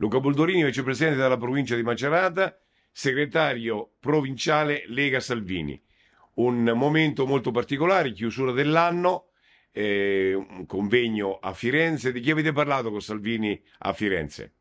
Luca Boldorini, vicepresidente della provincia di Macerata, segretario provinciale Lega Salvini. Un momento molto particolare, chiusura dell'anno, eh, un convegno a Firenze. Di chi avete parlato con Salvini a Firenze?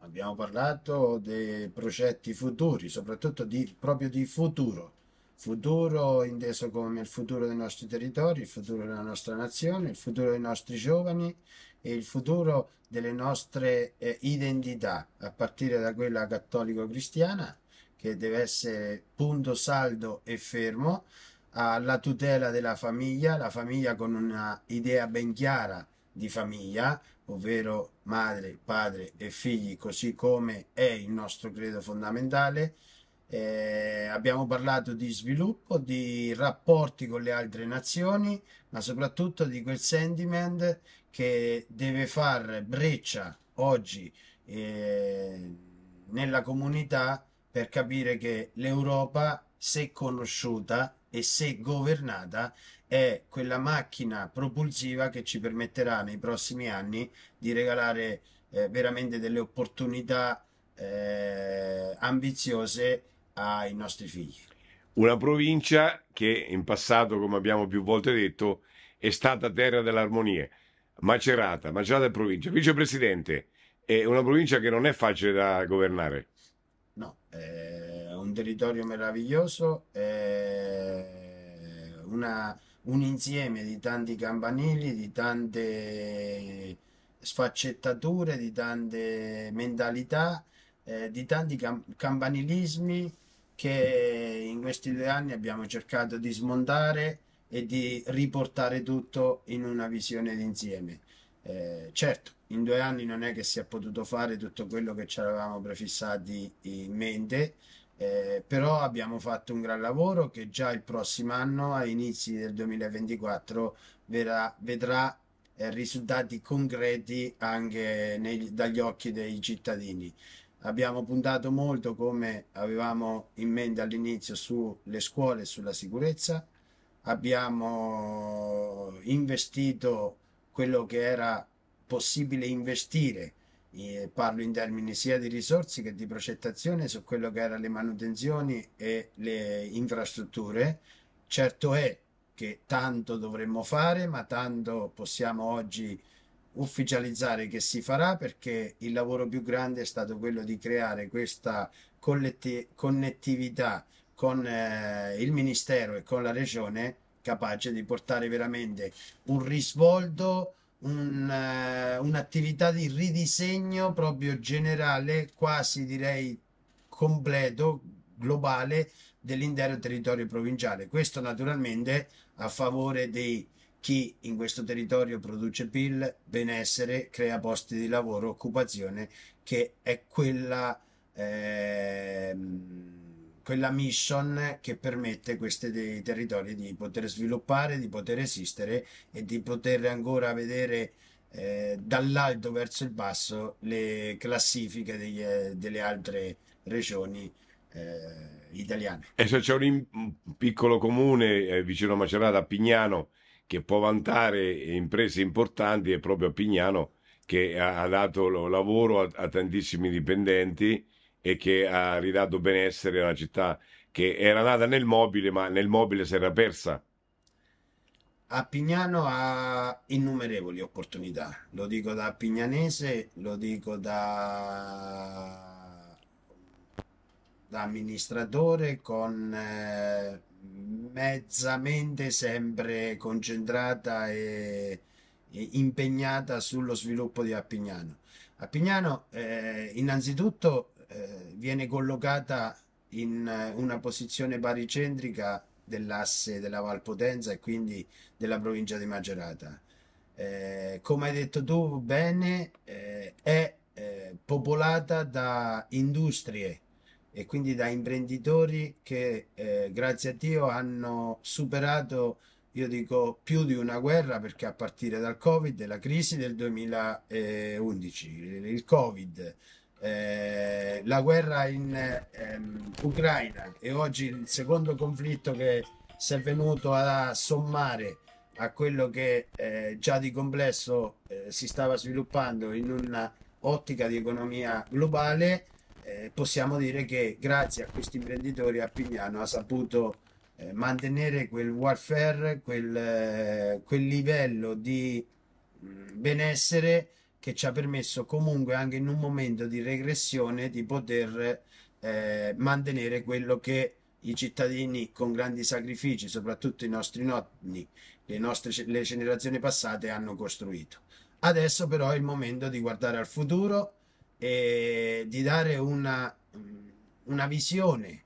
Abbiamo parlato dei progetti futuri, soprattutto di, proprio di futuro futuro inteso come il futuro dei nostri territori, il futuro della nostra nazione, il futuro dei nostri giovani e il futuro delle nostre eh, identità, a partire da quella cattolico-cristiana, che deve essere punto saldo e fermo, alla tutela della famiglia, la famiglia con una idea ben chiara di famiglia, ovvero madre, padre e figli, così come è il nostro credo fondamentale, eh, abbiamo parlato di sviluppo, di rapporti con le altre nazioni, ma soprattutto di quel sentiment che deve far breccia oggi eh, nella comunità per capire che l'Europa, se conosciuta e se governata, è quella macchina propulsiva che ci permetterà nei prossimi anni di regalare eh, veramente delle opportunità eh, ambiziose ai nostri figli. Una provincia che in passato, come abbiamo più volte detto, è stata terra dell'armonia. Macerata, Macerata è provincia. Vicepresidente, è una provincia che non è facile da governare. No, è un territorio meraviglioso, è una, un insieme di tanti campanili, di tante sfaccettature, di tante mentalità, eh, di tanti cam- campanilismi che in questi due anni abbiamo cercato di smontare e di riportare tutto in una visione d'insieme. Eh, certo, in due anni non è che si è potuto fare tutto quello che ci eravamo prefissati in mente, eh, però abbiamo fatto un gran lavoro che già il prossimo anno, a inizi del 2024, verrà, vedrà eh, risultati concreti anche nei, dagli occhi dei cittadini abbiamo puntato molto come avevamo in mente all'inizio sulle scuole e sulla sicurezza abbiamo investito quello che era possibile investire eh, parlo in termini sia di risorse che di progettazione su quello che erano le manutenzioni e le infrastrutture certo è che tanto dovremmo fare ma tanto possiamo oggi ufficializzare che si farà perché il lavoro più grande è stato quello di creare questa connettività con eh, il Ministero e con la Regione capace di portare veramente un risvolto, eh, un'attività di ridisegno proprio generale, quasi direi completo, globale dell'intero territorio provinciale. Questo naturalmente a favore dei chi in questo territorio produce PIL, benessere, crea posti di lavoro, occupazione, che è quella, eh, quella mission che permette a questi territori di poter sviluppare, di poter esistere e di poter ancora vedere eh, dall'alto verso il basso le classifiche degli, eh, delle altre regioni eh, italiane. E se c'è un, piccolo comune eh, vicino a Macerata, a Pignano, che può vantare imprese importanti è proprio a Pignano che ha, ha dato lavoro a, a tantissimi dipendenti e che ha ridato benessere alla città che era nata nel mobile ma nel mobile si era persa. A Pignano ha innumerevoli opportunità, lo dico da pignanese, lo dico da, da amministratore con eh, mezzamente sempre concentrata e, e impegnata sullo sviluppo di Appignano. Appignano eh, innanzitutto eh, viene collocata in eh, una posizione baricentrica dell'asse della Valpotenza e quindi della provincia di Macerata. Eh, come hai detto tu bene, eh, è eh, popolata da industrie e quindi da imprenditori che eh, grazie a Dio hanno superato io dico più di una guerra perché a partire dal covid la crisi del 2011 il covid eh, la guerra in ehm, Ucraina e oggi il secondo conflitto che si è venuto a sommare a quello che eh, già di complesso eh, si stava sviluppando in un'ottica di economia globale eh, possiamo dire che grazie a questi imprenditori a Pignano ha saputo eh, mantenere quel welfare, quel, eh, quel livello di mm, benessere che ci ha permesso comunque anche in un momento di regressione di poter eh, mantenere quello che i cittadini con grandi sacrifici, soprattutto i nostri nonni, le, nostre, le generazioni passate hanno costruito. Adesso però è il momento di guardare al futuro eh, di dare una, una visione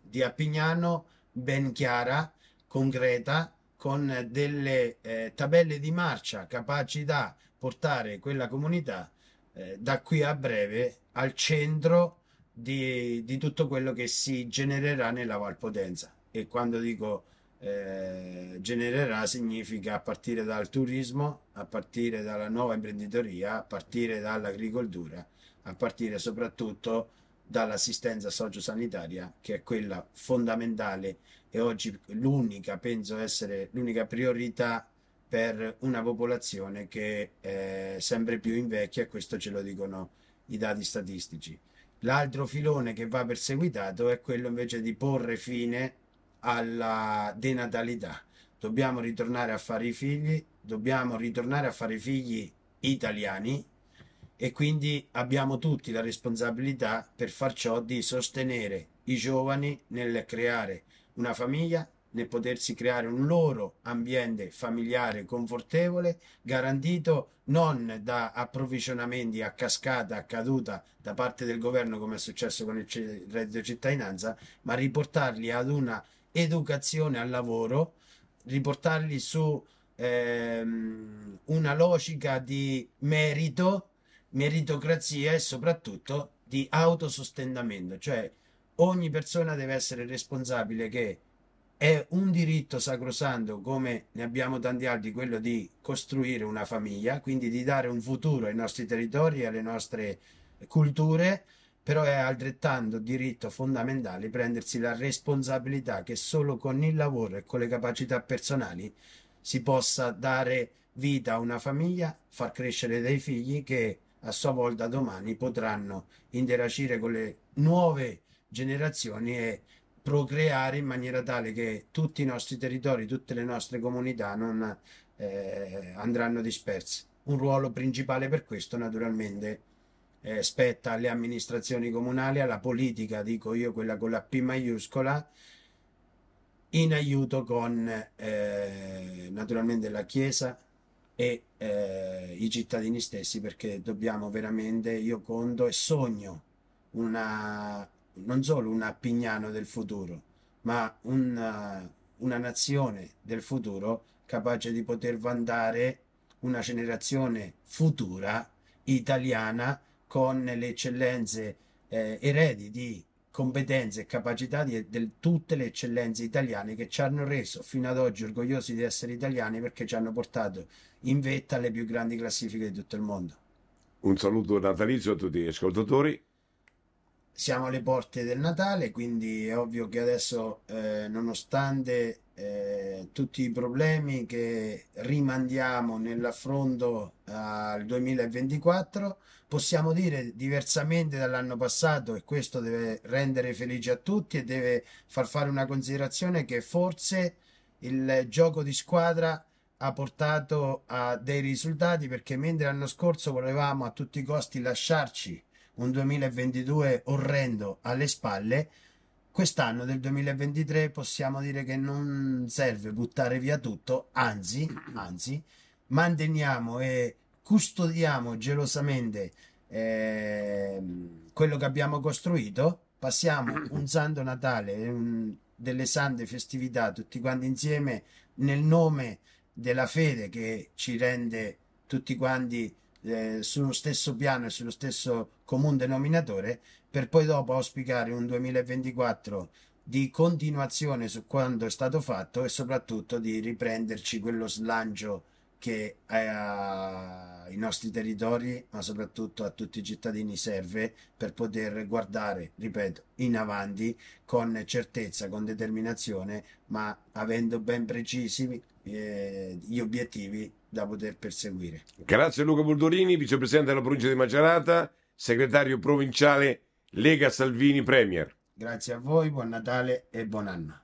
di Appignano ben chiara, concreta, con delle eh, tabelle di marcia capaci da portare quella comunità eh, da qui a breve al centro di, di, tutto quello che si genererà nella Valpotenza. E quando dico eh, genererà significa a partire dal turismo, a partire dalla nuova imprenditoria, a partire dall'agricoltura, a partire soprattutto dall'assistenza sociosanitaria, che è quella fondamentale e oggi l'unica, penso essere l'unica priorità per una popolazione che è sempre più invecchia, questo ce lo dicono i dati statistici. L'altro filone che va perseguitato è quello invece di porre fine alla denatalità. Dobbiamo ritornare a fare i figli, dobbiamo ritornare a fare figli italiani e quindi abbiamo tutti la responsabilità per far ciò di sostenere i giovani nel creare una famiglia, nel potersi creare un loro ambiente familiare confortevole, garantito non da approvvigionamenti a cascata, a caduta da parte del governo come è successo con il reddito cittadinanza, ma riportarli ad una educazione al lavoro, riportarli su ehm, una logica di merito, meritocrazia e soprattutto di autosostentamento, cioè ogni persona deve essere responsabile che è un diritto sacrosanto come ne abbiamo tanti altri quello di costruire una famiglia quindi di dare un futuro ai nostri territori e alle nostre culture però è altrettanto diritto fondamentale prendersi la responsabilità che solo con il lavoro e con le capacità personali si possa dare vita a una famiglia, far crescere dei figli che a sua volta domani potranno interagire con le nuove generazioni e procreare in maniera tale che tutti i nostri territori, tutte le nostre comunità non eh, andranno disperse. Un ruolo principale per questo naturalmente eh, spetta alle amministrazioni comunali, alla politica, dico io quella con la P maiuscola, in aiuto con eh, naturalmente la Chiesa e eh, i cittadini stessi perché dobbiamo veramente, io conto e sogno una, non solo un Appignano del futuro, ma una, una nazione del futuro capace di poter vantare una generazione futura italiana con le eccellenze eh, eredi di competenze e capacità di, di tutte le eccellenze italiane che ci hanno reso fino ad oggi orgogliosi di essere italiani perché ci hanno portato in vetta alle più grandi classifiche di tutto il mondo. Un saluto natalizio a tutti gli ascoltatori siamo alle porte del Natale, quindi è ovvio che adesso, eh, nonostante eh, tutti i problemi che rimandiamo nell'affronto eh, al 2024 possiamo dire diversamente dall'anno passato e questo deve rendere felici a tutti e deve far fare una considerazione che forse il gioco di squadra ha portato a dei risultati perché mentre l'anno scorso volevamo a tutti i costi lasciarci un 2022 orrendo alle spalle quest'anno del 2023 possiamo dire che non serve buttare via tutto, anzi, anzi manteniamo e custodiamo gelosamente eh, quello che abbiamo costruito, passiamo un santo Natale, un, delle sante festività tutti quanti insieme nel nome della fede che ci rende tutti quanti eh, sullo stesso piano e sullo stesso comune denominatore per poi dopo auspicare un 2024 di continuazione su quanto è stato fatto e soprattutto di riprenderci quello slancio che ai eh, nostri territori, ma soprattutto a tutti i cittadini serve per poter guardare, ripeto, in avanti con certezza, con determinazione, ma avendo ben precisi eh, gli obiettivi da poter perseguire. Grazie Luca Boldorini, vicepresidente della provincia di Macerata, segretario provinciale Lega Salvini Premier. Grazie a voi, buon Natale e buon anno.